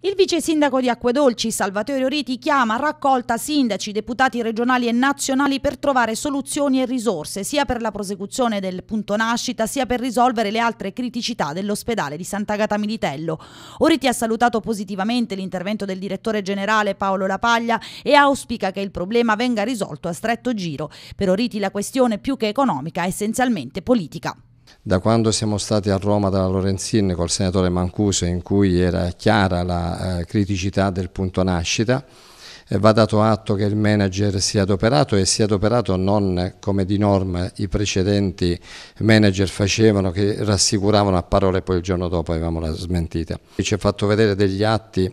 Il vice sindaco di Acquedolci, Salvatore Oriti, chiama a raccolta sindaci, deputati regionali e nazionali per trovare soluzioni e risorse sia per la prosecuzione del punto nascita sia per risolvere le altre criticità dell'ospedale di Sant'Agata Militello. Oriti ha salutato positivamente l'intervento del direttore generale Paolo Lapaglia e auspica che il problema venga risolto a stretto giro. Per Oriti la questione più che economica è essenzialmente politica. Da quando siamo stati a Roma dalla Lorenzin col senatore Mancuso in cui era chiara la eh, criticità del punto nascita, eh, va dato atto che il manager si è adoperato e si è adoperato non come di norma i precedenti manager facevano che rassicuravano a parole e poi il giorno dopo avevamo la smentita. Ci ha fatto vedere degli atti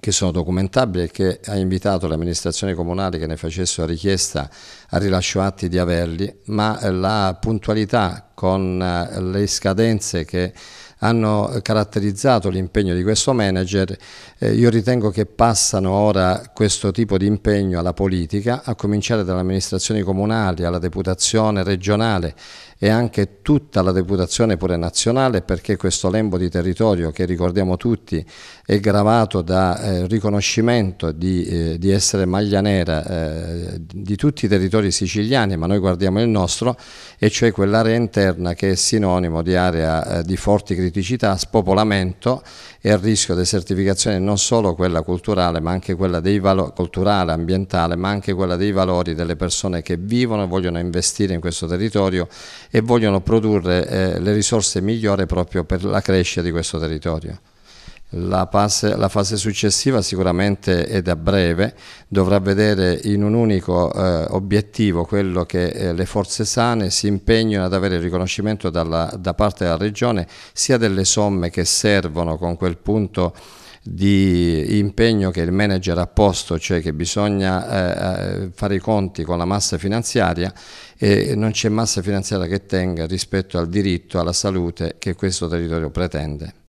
che sono documentabili e che ha invitato l'amministrazione comunale che ne facesse facessero richiesta a rilascio atti di averli, ma eh, la puntualità con eh, le scadenze che hanno caratterizzato l'impegno di questo manager, eh, io ritengo che passano ora questo tipo di impegno alla politica, a cominciare dalle amministrazioni comunali, alla deputazione regionale e anche tutta la deputazione pure nazionale perché questo lembo di territorio che ricordiamo tutti è gravato da eh, riconoscimento di, eh, di, essere maglia nera eh, di tutti i territori siciliani ma noi guardiamo il nostro e cioè quell'area interna interna che è sinonimo di area eh, di forti criticità, spopolamento e rischio desertificazione non solo quella culturale, ma anche quella dei valo- culturale, ambientale, ma anche quella dei valori delle persone che vivono e vogliono investire in questo territorio e vogliono produrre eh, le risorse migliori proprio per la crescita di questo territorio. La fase, la fase, successiva sicuramente è da breve, dovrà vedere in un unico eh, obiettivo quello che eh, le forze sane si impegnano ad avere il riconoscimento dalla, da parte della Regione sia delle somme che servono con quel punto di impegno che il manager ha posto, cioè che bisogna eh, eh fare i conti con la massa finanziaria e non c'è massa finanziaria che tenga rispetto al diritto alla salute che questo territorio pretende.